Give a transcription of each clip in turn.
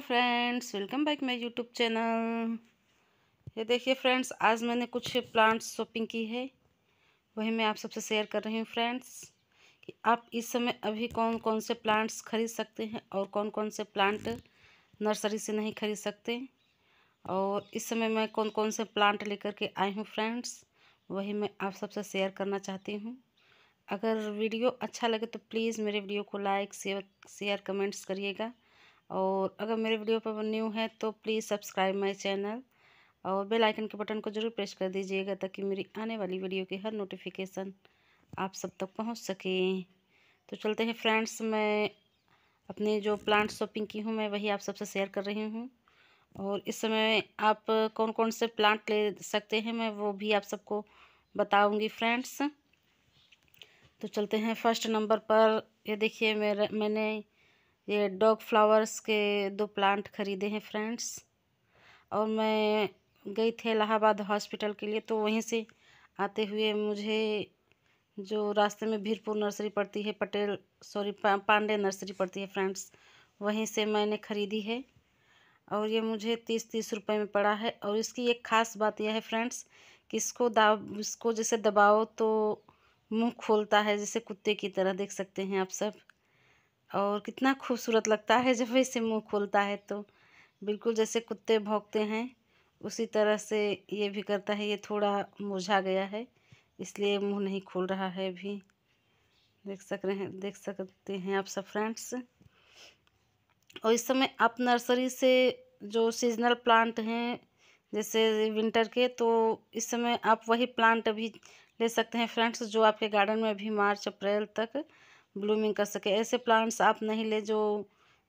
hello friends welcome back my YouTube channel ये देखिए friends आज मैंने कुछ प्लांट्स शॉपिंग की है वही मैं आप सबसे शेयर कर रही हूँ फ्रेंड्स कि आप इस समय अभी कौन कौन से प्लांट्स खरीद सकते हैं और कौन कौन से प्लांट नर्सरी से नहीं खरीद सकते और इस समय मैं कौन कौन से प्लांट लेकर के आई हूँ फ्रेंड्स वही मैं आप सबसे शेयर करना चाहती हूँ अगर वीडियो अच्छा लगे तो प्लीज़ मेरे वीडियो को लाइक शेयर शेयर कमेंट्स करिएगा और अगर मेरे वीडियो पर न्यू है तो प्लीज़ सब्सक्राइब माय चैनल और बेल आइकन के बटन को ज़रूर प्रेस कर दीजिएगा ताकि मेरी आने वाली वीडियो की हर नोटिफिकेशन आप सब तक पहुंच सके तो चलते हैं फ्रेंड्स मैं अपनी जो प्लांट शॉपिंग की हूँ मैं वही आप सबसे शेयर कर रही हूँ और इस समय आप कौन कौन से प्लांट ले सकते हैं मैं वो भी आप सबको बताऊँगी फ्रेंड्स तो चलते हैं फर्स्ट नंबर पर ये देखिए मेरा मैंने ये डॉग फ्लावर्स के दो प्लांट खरीदे हैं फ्रेंड्स और मैं गई थी इलाहाबाद हॉस्पिटल के लिए तो वहीं से आते हुए मुझे जो रास्ते में भीरपुर नर्सरी पड़ती है पटेल सॉरी पा, पांडे नर्सरी पड़ती है फ्रेंड्स वहीं से मैंने ख़रीदी है और ये मुझे तीस तीस रुपए में पड़ा है और इसकी एक ख़ास बात यह है फ्रेंड्स कि इसको दा इसको जैसे दबाओ तो मुंह खोलता है जैसे कुत्ते की तरह देख सकते हैं आप सब और कितना खूबसूरत लगता है जब इसे मुंह खोलता है तो बिल्कुल जैसे कुत्ते भौंकते हैं उसी तरह से ये भी करता है ये थोड़ा मुरझा गया है इसलिए मुंह नहीं खोल रहा है अभी देख सक रहे हैं देख सकते हैं आप सब फ्रेंड्स और इस समय आप नर्सरी से जो सीजनल प्लांट हैं जैसे विंटर के तो इस समय आप वही प्लांट अभी ले सकते हैं फ्रेंड्स जो आपके गार्डन में अभी मार्च अप्रैल तक ब्लूमिंग कर सके ऐसे प्लांट्स आप नहीं ले जो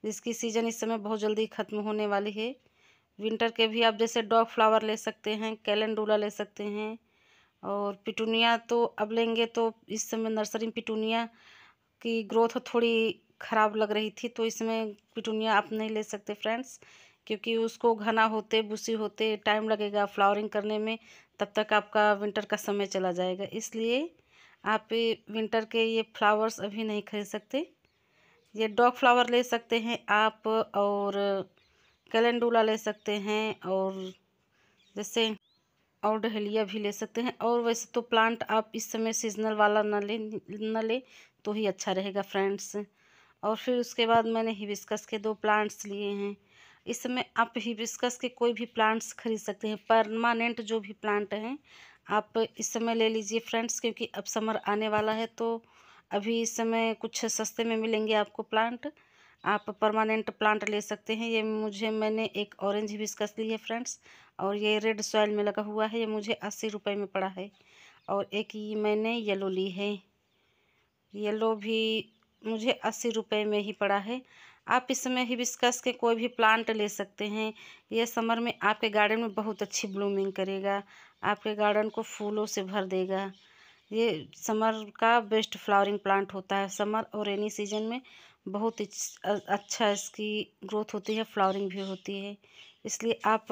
जिसकी सीज़न इस समय बहुत जल्दी ख़त्म होने वाली है विंटर के भी आप जैसे डॉग फ्लावर ले सकते हैं कैलेंडूला ले सकते हैं और पिटूनिया तो अब लेंगे तो इस समय नर्सरी में पिटूनिया की ग्रोथ थोड़ी ख़राब लग रही थी तो इसमें पिटूनिया आप नहीं ले सकते फ्रेंड्स क्योंकि उसको घना होते बुसी होते टाइम लगेगा फ्लावरिंग करने में तब तक आपका विंटर का समय चला जाएगा इसलिए आप विंटर के ये फ्लावर्स अभी नहीं खरीद सकते ये डॉग फ्लावर ले सकते हैं आप और कैलेंडूला ले सकते हैं और जैसे और डहलिया भी ले सकते हैं और वैसे तो प्लांट आप इस समय सीजनल वाला ना ले न ले तो ही अच्छा रहेगा फ्रेंड्स और फिर उसके बाद मैंने हिबिस्कस के दो प्लांट्स लिए हैं इस समय आप हिबिस्कस के कोई भी प्लांट्स खरीद सकते हैं परमानेंट जो भी प्लांट हैं आप इस समय ले लीजिए फ्रेंड्स क्योंकि अब समर आने वाला है तो अभी इस समय कुछ सस्ते में मिलेंगे आपको प्लांट आप परमानेंट प्लांट ले सकते हैं ये मुझे मैंने एक ऑरेंज हिबिस्कस ली है फ्रेंड्स और ये रेड सॉइल में लगा हुआ है ये मुझे अस्सी रुपये में पड़ा है और एक ये मैंने येलो ली है येलो भी मुझे अस्सी रुपये में ही पड़ा है आप इस समय ही बिस्कस के कोई भी प्लांट ले सकते हैं यह समर में आपके गार्डन में बहुत अच्छी ब्लूमिंग करेगा आपके गार्डन को फूलों से भर देगा ये समर का बेस्ट फ्लावरिंग प्लांट होता है समर और रेनी सीजन में बहुत अच्छा इसकी ग्रोथ होती है फ्लावरिंग भी होती है इसलिए आप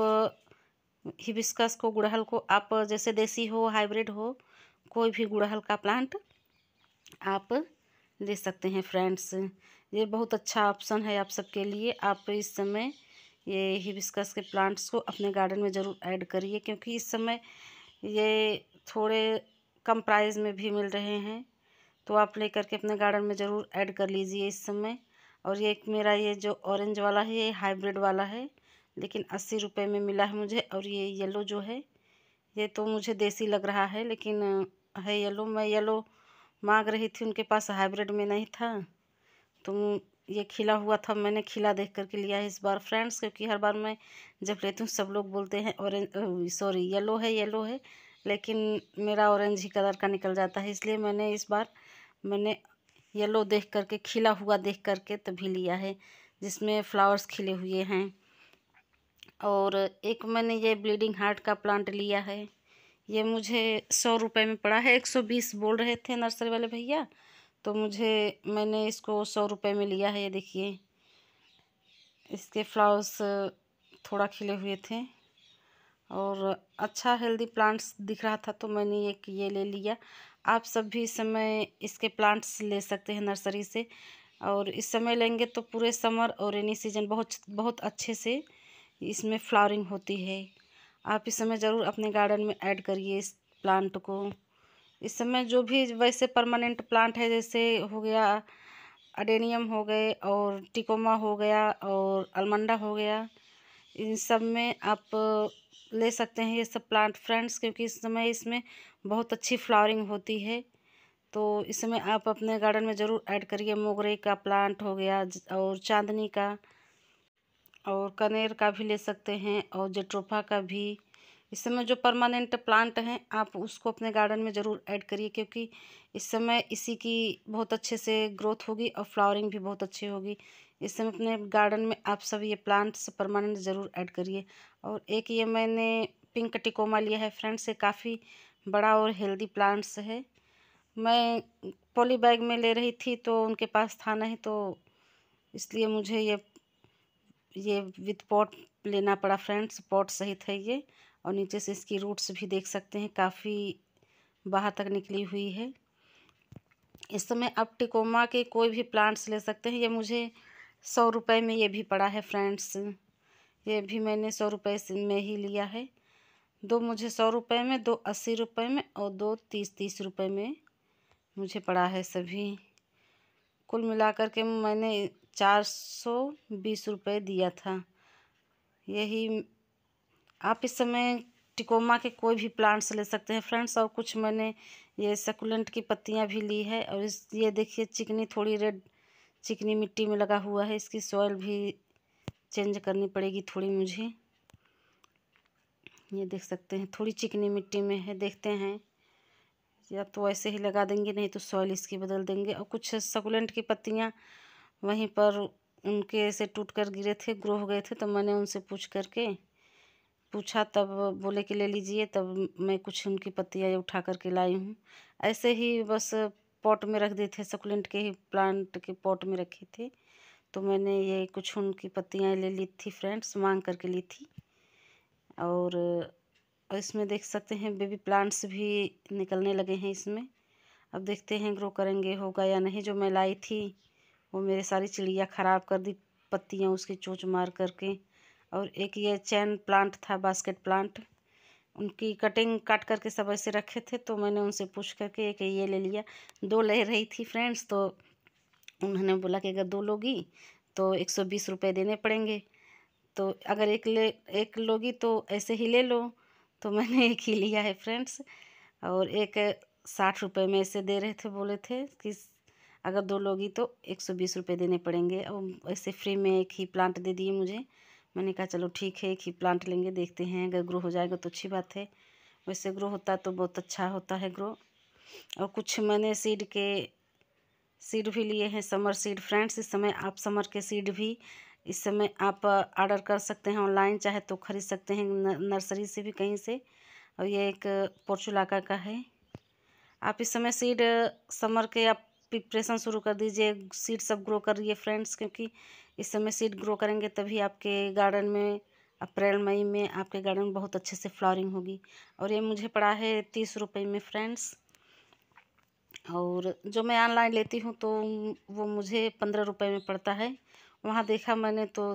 हिबिस्कस को गुड़हल को आप जैसे देसी हो हाइब्रिड हो कोई भी गुड़हल का प्लांट आप ले सकते हैं फ्रेंड्स ये बहुत अच्छा ऑप्शन है आप सबके लिए आप इस समय ये हिबिस्कस के प्लांट्स को अपने गार्डन में ज़रूर ऐड करिए क्योंकि इस समय ये थोड़े कम प्राइस में भी मिल रहे हैं तो आप ले करके अपने गार्डन में ज़रूर ऐड कर लीजिए इस समय और ये एक मेरा ये जो ऑरेंज वाला है ये हाइब्रिड वाला है लेकिन अस्सी रुपये में मिला है मुझे और ये येलो जो है ये तो मुझे देसी लग रहा है लेकिन है येलो मैं येलो मांग रही थी उनके पास हाइब्रिड में नहीं था तो ये खिला हुआ था मैंने खिला देख करके लिया है इस बार फ्रेंड्स क्योंकि हर बार मैं जब लेती हूँ सब लोग बोलते हैं ऑरेंज सॉरी येलो है येलो है लेकिन मेरा ऑरेंज ही कलर का निकल जाता है इसलिए मैंने इस बार मैंने येलो देख करके खिला हुआ देख करके तभी लिया है जिसमें फ्लावर्स खिले हुए हैं और एक मैंने ये ब्लीडिंग हार्ट का प्लांट लिया है ये मुझे सौ रुपये में पड़ा है एक सौ बीस बोल रहे थे नर्सरी वाले भैया तो मुझे मैंने इसको सौ रुपये में लिया है ये देखिए इसके फ्लावर्स थोड़ा खिले हुए थे और अच्छा हेल्दी प्लांट्स दिख रहा था तो मैंने एक ये ले लिया आप सब भी इस समय इसके प्लांट्स ले सकते हैं नर्सरी से और इस समय लेंगे तो पूरे समर और रेनी सीजन बहुत बहुत अच्छे से इसमें फ्लावरिंग होती है आप इस समय ज़रूर अपने गार्डन में ऐड करिए इस प्लांट को इस समय जो भी वैसे परमानेंट प्लांट है जैसे हो गया अडेनियम हो गए और टिकोमा हो गया और अलमंडा हो गया इन सब में आप ले सकते हैं ये सब प्लांट फ्रेंड्स क्योंकि इस समय इसमें बहुत अच्छी फ्लावरिंग होती है तो इसमें आप अपने गार्डन में ज़रूर ऐड करिए मोगरे का प्लांट हो गया और चांदनी का और कनेर का भी ले सकते हैं और जेट्रोफा का भी इस समय जो परमानेंट प्लांट हैं आप उसको अपने गार्डन में ज़रूर ऐड करिए क्योंकि इस समय इसी की बहुत अच्छे से ग्रोथ होगी और फ्लावरिंग भी बहुत अच्छी होगी इस समय अपने गार्डन में आप सब ये प्लांट्स परमानेंट ज़रूर ऐड करिए और एक ये मैंने पिंक टिकोमा लिया है फ्रेंड्स से काफ़ी बड़ा और हेल्दी प्लांट्स है मैं पॉली बैग में ले रही थी तो उनके पास था नहीं तो इसलिए मुझे ये ये विथ पॉट लेना पड़ा फ्रेंड्स पॉट सही थे ये और नीचे से इसकी रूट्स भी देख सकते हैं काफ़ी बाहर तक निकली हुई है इस समय आप टिकोमा के कोई भी प्लांट्स ले सकते हैं ये मुझे सौ रुपये में ये भी पड़ा है फ्रेंड्स ये भी मैंने सौ रुपये में ही लिया है दो मुझे सौ रुपये में दो अस्सी रुपये में और दो तीस तीस रुपये में मुझे पड़ा है सभी कुल मिलाकर के मैंने चार सौ बीस रुपये दिया था यही आप इस समय टिकोमा के कोई भी प्लांट्स ले सकते हैं फ्रेंड्स और कुछ मैंने ये सकुलेंट की पत्तियां भी ली है और इस ये देखिए चिकनी थोड़ी रेड चिकनी मिट्टी में लगा हुआ है इसकी सॉइल भी चेंज करनी पड़ेगी थोड़ी मुझे ये देख सकते हैं थोड़ी चिकनी मिट्टी में है देखते हैं या तो ऐसे ही लगा देंगे नहीं तो सॉइल इसकी बदल देंगे और कुछ सकुलेंट की पत्तियाँ वहीं पर उनके ऐसे टूट कर गिरे थे ग्रो हो गए थे तो मैंने उनसे पूछ करके पूछा तब बोले कि ले लीजिए तब मैं कुछ उनकी पत्तियाँ उठा करके लाई हूँ ऐसे ही बस पॉट में रख दिए थे सकुलेंट के ही प्लांट के पॉट में रखे थे तो मैंने ये कुछ उनकी पत्तियाँ ले ली थी फ्रेंड्स मांग करके ली थी और इसमें देख सकते हैं बेबी प्लांट्स भी निकलने लगे हैं इसमें अब देखते हैं ग्रो करेंगे होगा या नहीं जो मैं लाई थी वो मेरे सारी चिड़िया ख़राब कर दी पत्तियाँ उसकी चोच मार करके और एक ये चैन प्लांट था बास्केट प्लांट उनकी कटिंग काट करके सब ऐसे रखे थे तो मैंने उनसे पूछ करके एक ये ले लिया दो ले रही थी फ्रेंड्स तो उन्होंने बोला कि अगर दो लोगी तो एक सौ बीस रुपये देने पड़ेंगे तो अगर एक ले एक लोगी तो ऐसे ही ले लो तो मैंने एक ही लिया है फ्रेंड्स और एक साठ रुपये में ऐसे दे रहे थे बोले थे कि अगर दो लोगी तो एक सौ बीस रुपये देने पड़ेंगे और ऐसे फ्री में एक ही प्लांट दे दिए मुझे मैंने कहा चलो ठीक है एक ही प्लांट लेंगे देखते हैं अगर ग्रो हो जाएगा तो अच्छी बात है वैसे ग्रो होता तो बहुत अच्छा होता है ग्रो और कुछ मैंने सीड के सीड भी लिए हैं समर सीड फ्रेंड्स इस समय आप समर के सीड भी इस समय आप ऑर्डर कर सकते हैं ऑनलाइन चाहे तो खरीद सकते हैं नर्सरी से भी कहीं से और ये एक पोर्चुलाका का है आप इस समय सीड समर के आप प्रिपरेशन शुरू कर दीजिए सीड सब ग्रो करिए फ्रेंड्स क्योंकि इस समय सीड ग्रो करेंगे तभी आपके गार्डन में अप्रैल मई में आपके गार्डन में बहुत अच्छे से फ्लावरिंग होगी और ये मुझे पड़ा है तीस रुपये में फ्रेंड्स और जो मैं ऑनलाइन लेती हूँ तो वो मुझे पंद्रह रुपये में पड़ता है वहाँ देखा मैंने तो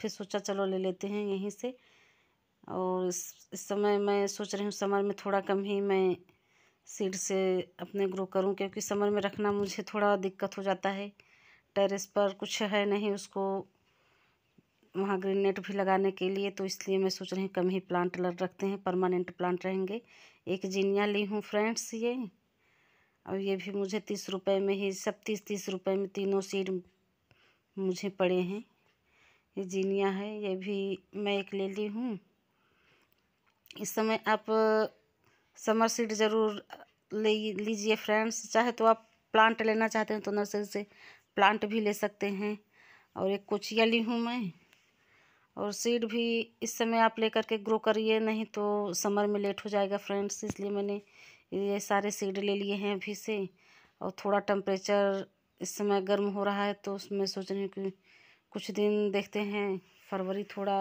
फिर सोचा चलो ले लेते हैं यहीं से और इस, इस समय मैं सोच रही हूँ समर में थोड़ा कम ही मैं सीड से अपने ग्रो करूँ क्योंकि समर में रखना मुझे थोड़ा दिक्कत हो जाता है टेरेस पर कुछ है नहीं उसको वहाँ ग्रीन नेट भी लगाने के लिए तो इसलिए मैं सोच रही हूँ कम ही प्लांट रखते हैं परमानेंट प्लांट रहेंगे एक जीनिया ली हूँ फ्रेंड्स ये और ये भी मुझे तीस रुपए में ही सब तीस तीस रुपए में तीनों सीड मुझे पड़े हैं ये जीनिया है ये भी मैं एक ले ली हूँ इस समय आप समर सीड ज़रूर ले लीजिए फ्रेंड्स चाहे तो आप प्लांट लेना चाहते हैं तो नर्सरी से प्लांट भी ले सकते हैं और एक कोचिया ली हूँ मैं और सीड भी इस समय आप लेकर के ग्रो करिए नहीं तो समर में लेट हो जाएगा फ्रेंड्स इसलिए मैंने ये सारे सीड ले लिए हैं अभी से और थोड़ा टेम्परेचर इस समय गर्म हो रहा है तो उसमें सोच रही हूँ कि कुछ दिन देखते हैं फरवरी थोड़ा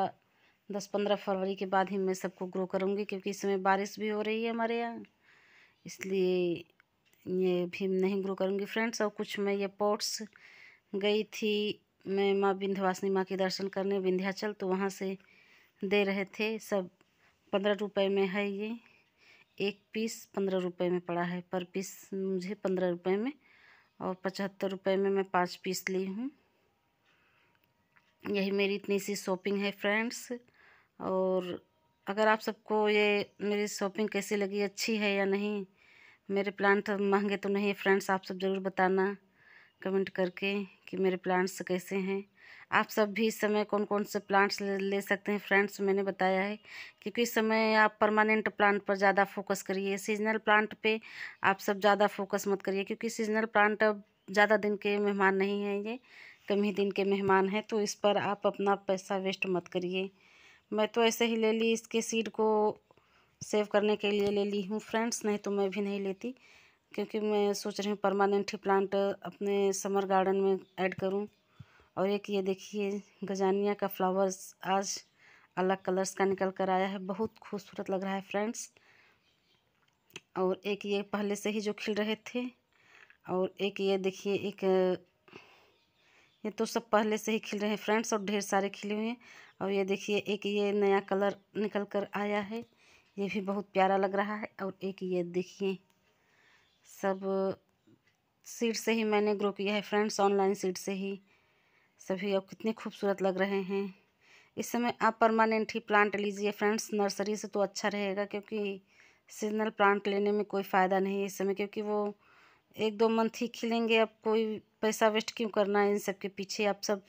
दस पंद्रह फरवरी के बाद ही मैं सबको ग्रो करूँगी क्योंकि इस समय बारिश भी हो रही है हमारे यहाँ इसलिए ये भी नहीं ग्रो करूँगी फ्रेंड्स और कुछ मैं ये पॉट्स गई थी मैं माँ विंध्यवासिनी माँ के दर्शन करने विंध्याचल तो वहाँ से दे रहे थे सब पंद्रह रुपये में है ये एक पीस पंद्रह रुपये में पड़ा है पर पीस मुझे पंद्रह रुपये में और पचहत्तर रुपये में मैं पाँच पीस ली हूँ यही मेरी इतनी सी शॉपिंग है फ्रेंड्स और अगर आप सबको ये मेरी शॉपिंग कैसी लगी अच्छी है या नहीं मेरे प्लांट तो महंगे तो नहीं है फ्रेंड्स आप सब ज़रूर बताना कमेंट करके कि मेरे प्लांट्स कैसे हैं आप सब भी इस समय कौन कौन से प्लांट्स ले, ले सकते हैं फ्रेंड्स मैंने बताया है क्योंकि इस समय आप परमानेंट प्लांट पर ज़्यादा फोकस करिए सीजनल प्लांट पे आप सब ज़्यादा फोकस मत करिए क्योंकि सीजनल प्लांट अब ज़्यादा दिन के मेहमान नहीं हैं ये कम ही दिन के मेहमान हैं तो इस पर आप अपना पैसा वेस्ट मत करिए मैं तो ऐसे ही ले ली इसके सीड को सेव करने के लिए ले ली हूँ फ्रेंड्स नहीं तो मैं भी नहीं लेती क्योंकि मैं सोच रही हूँ परमानेंट ही प्लांट अपने समर गार्डन में ऐड करूँ और एक ये देखिए गजानिया का फ्लावर्स आज अलग कलर्स का निकल कर आया है बहुत खूबसूरत लग रहा है फ्रेंड्स और एक ये पहले से ही जो खिल रहे थे और एक ये देखिए एक ये तो सब पहले से ही खिल रहे हैं फ्रेंड्स और ढेर सारे खिले हुए हैं और ये देखिए एक ये नया कलर निकल कर आया है ये भी बहुत प्यारा लग रहा है और एक ये देखिए सब सीट से ही मैंने ग्रो किया है फ्रेंड्स ऑनलाइन सीट से ही सभी अब कितने खूबसूरत लग रहे हैं इस समय आप परमानेंट ही प्लांट लीजिए फ्रेंड्स नर्सरी से तो अच्छा रहेगा क्योंकि सीजनल प्लांट लेने में कोई फ़ायदा नहीं है इस समय क्योंकि वो एक दो मंथ ही खिलेंगे अब कोई पैसा वेस्ट क्यों करना है इन सब के पीछे आप सब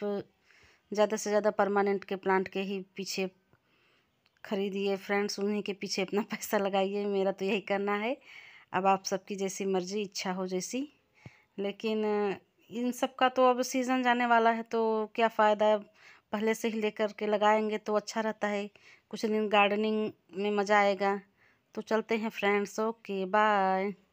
ज़्यादा से ज़्यादा परमानेंट के प्लांट के ही पीछे खरीदिए फ्रेंड्स उन्हीं के पीछे अपना पैसा लगाइए मेरा तो यही करना है अब आप सबकी जैसी मर्जी इच्छा हो जैसी लेकिन इन सब का तो अब सीज़न जाने वाला है तो क्या फ़ायदा पहले से ही लेकर के लगाएंगे तो अच्छा रहता है कुछ दिन गार्डनिंग में मज़ा आएगा तो चलते हैं फ्रेंड्स ओके बाय